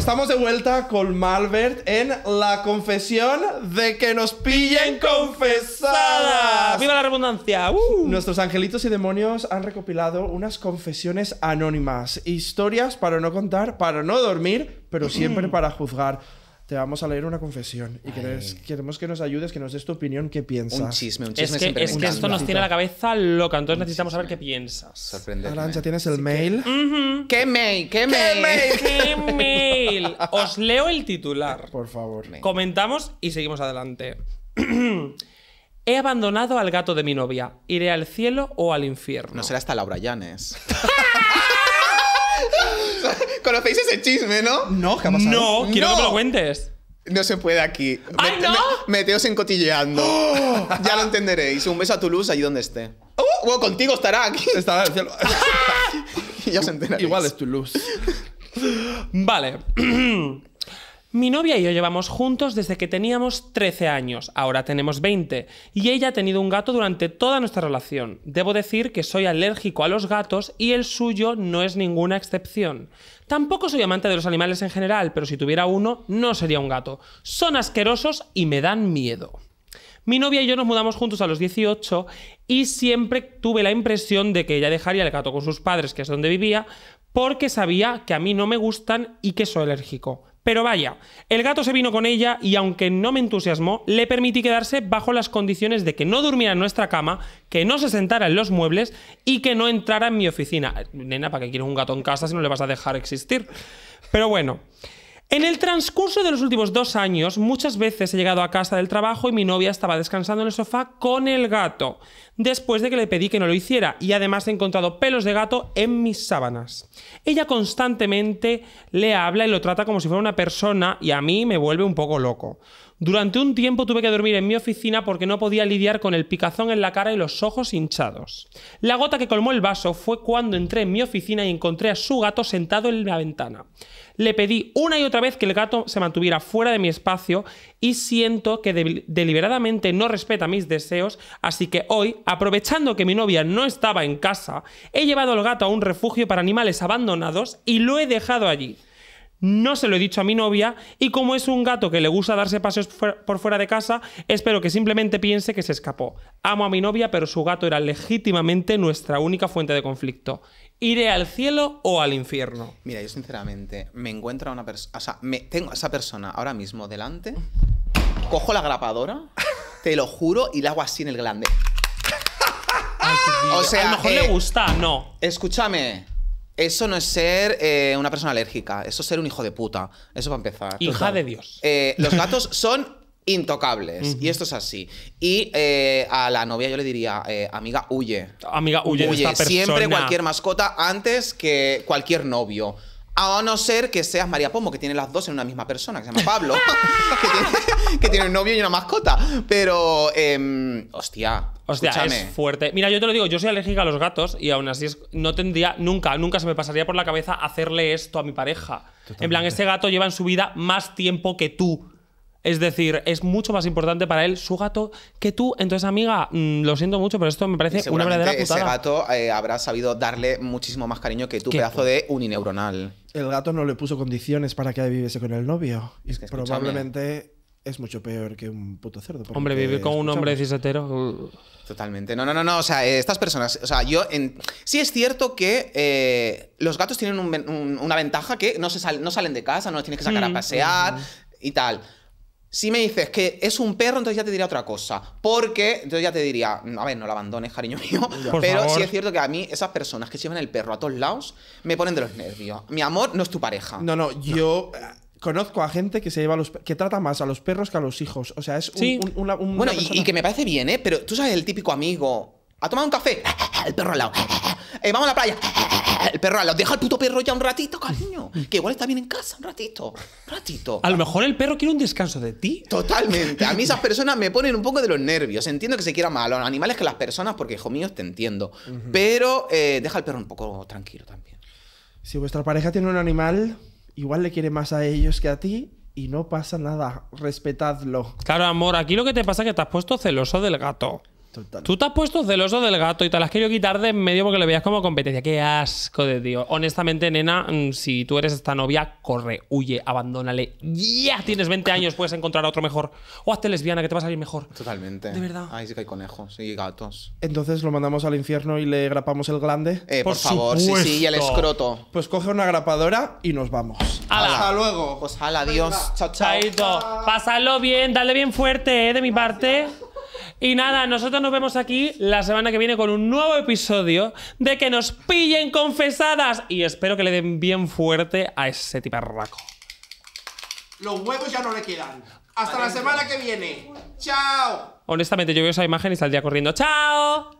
Estamos de vuelta con Malbert en la confesión de que nos pillen confesadas. ¡Viva la redundancia! Uh. Nuestros angelitos y demonios han recopilado unas confesiones anónimas, historias para no contar, para no dormir, pero siempre para juzgar te vamos a leer una confesión y queremos que nos ayudes, que nos des tu opinión, qué piensas. Un chisme, un chisme. Es que, esto nos tiene la cabeza loca, entonces necesitamos saber qué piensas. Sorprendente. ya ¿tienes el mail? ¿Qué mail? ¿Qué, mail? ¿Qué mail? Os leo el titular. Por favor. Comentamos y seguimos adelante. He abandonado al gato de mi novia. ¿Iré al cielo o al infierno? No será hasta Laura Llanes. sabéis ese chisme, ¿no? No, jamás. No, quiero que me lo cuentes. No se puede aquí. ¡Ay, no! meteos encotilleando ¡Oh! ya lo entenderéis. Un beso a Toulouse, allí donde esté. Oh, oh contigo estará aquí. Estará en ya se enteraréis. Igual es Toulouse. vale. Mi novia y yo llevamos juntos desde que teníamos 13 años, ahora tenemos 20, y ella ha tenido un gato durante toda nuestra relación. Debo decir que soy alérgico a los gatos y el suyo no es ninguna excepción. Tampoco soy amante de los animales en general, pero si tuviera uno, no sería un gato. Son asquerosos y me dan miedo. Mi novia y yo nos mudamos juntos a los 18 y siempre tuve la impresión de que ella dejaría el gato con sus padres, que es donde vivía, porque sabía que a mí no me gustan y que soy alérgico. Pero vaya, el gato se vino con ella y aunque no me entusiasmó, le permití quedarse bajo las condiciones de que no durmiera en nuestra cama, que no se sentara en los muebles y que no entrara en mi oficina. Nena, ¿para qué quieres un gato en casa si no le vas a dejar existir? Pero bueno, en el transcurso de los últimos dos años, muchas veces he llegado a casa del trabajo y mi novia estaba descansando en el sofá con el gato, después de que le pedí que no lo hiciera, y además he encontrado pelos de gato en mis sábanas. Ella constantemente le habla y lo trata como si fuera una persona, y a mí me vuelve un poco loco. Durante un tiempo tuve que dormir en mi oficina porque no podía lidiar con el picazón en la cara y los ojos hinchados. La gota que colmó el vaso fue cuando entré en mi oficina y encontré a su gato sentado en la ventana. Le pedí una y otra vez que el gato se mantuviera fuera de mi espacio y siento que deliberadamente no respeta mis deseos, así que hoy, aprovechando que mi novia no estaba en casa, he llevado al gato a un refugio para animales abandonados y lo he dejado allí no se lo he dicho a mi novia y como es un gato que le gusta darse paseos por fuera de casa, espero que simplemente piense que se escapó. Amo a mi novia, pero su gato era legítimamente nuestra única fuente de conflicto. ¿Iré al cielo o al infierno? Mira, yo sinceramente me encuentro a una persona, o sea, me tengo a esa persona ahora mismo delante, cojo la grapadora, te lo juro, y la hago así en el grande. o sea, a lo mejor le gusta, no. Escúchame, eso no es ser eh, una persona alérgica, eso es ser un hijo de puta. Eso a empezar. Hija de Dios. Eh, los gatos son intocables. Y esto es así. Y eh, a la novia yo le diría, amiga, huye. Amiga, huye. Siempre cualquier mascota antes que cualquier novio. A no ser que seas María Pombo, que tiene las dos en una misma persona, que se llama Pablo, que, tiene, un novio y una mascota. Pero, em, hostia. Hostia, es fuerte. Mira, yo te lo digo, yo soy alérgica a los gatos y aún así no tendría, nunca, nunca se me pasaría por la cabeza hacerle esto a mi pareja. En plan, este gato lleva en su vida más tiempo que tú. Es decir, es mucho más importante para él su gato que tú. Entonces, amiga, mm, lo siento mucho, pero esto me parece una verdadera putada. Ese gato eh, habrá sabido darle muchísimo más cariño que tú, pedazo de unineuronal. El gato no le puso condiciones para que viviese con el novio. probablemente es mucho peor que un puto cerdo. Hombre, vivir con un hombre cisetero. Totalmente. No, no, no, no. O sea, eh, estas personas. O sea, yo. Sí es cierto que eh, los gatos tienen una ventaja que no, salen de casa, no los tienes que sacar a mm, pasear y tal. Si me dices que es un perro, entonces ya te diría otra cosa. Porque, entonces ya te diría, a ver, no lo abandones, cariño mío. pero sí es cierto que a mí, esas personas que llevan el perro a todos lados, me ponen de los nervios. Mi amor no es tu pareja. No, no, yo. Eh, conozco a gente que se lleva los que trata más a los perros que a los hijos. O sea, es un, Bueno, y, que me parece bien, ¿eh? Pero tú sabes el típico amigo. Ha tomado un café, el perro al lado. Eh, vamos a la playa, el perro, deja al puto perro ya un ratito, cariño. Que igual está bien en casa, un ratito. ratito. A lo mejor el perro quiere un descanso de ti. Totalmente. A mí esas personas me ponen un poco de los nervios. Entiendo que se quiera más a los animales que a las personas, porque, hijo mío, te entiendo. Pero eh, deja al perro un poco tranquilo también. Si vuestra pareja tiene un animal, igual le quiere más a ellos que a ti y no pasa nada. Respetadlo. Claro, amor, aquí lo que te pasa es que te has puesto celoso del gato. Tú te has puesto celoso del gato y te las has querido quitar de en medio porque le veías como competencia. Qué asco de tío. Honestamente, nena, mm, si tú eres esta novia, corre, huye, abandónale. Ya tienes 20 años, puedes encontrar a otro mejor. O hazte lesbiana, que te va a ir mejor. Totalmente. De verdad. Ahí sí que hay conejos y gatos. Entonces lo mandamos al infierno y le grapamos el glande. Eh, por, favor, sí, sí, y el escroto. Pues coge una grapadora y nos vamos. ¡Hala! Hasta luego. Pues hala, adiós. Chao, chao. Chaito. Pásalo bien, dale bien fuerte, ¿eh? de mi parte. Y nada, nosotros nos vemos aquí la semana que viene con un nuevo episodio de que nos pillen confesadas. Y espero que le den bien fuerte a ese tiparraco. Los huevos ya no le quedan. Hasta la semana que viene. Chao. Honestamente, yo veo esa imagen y saldría corriendo. ¡Chao!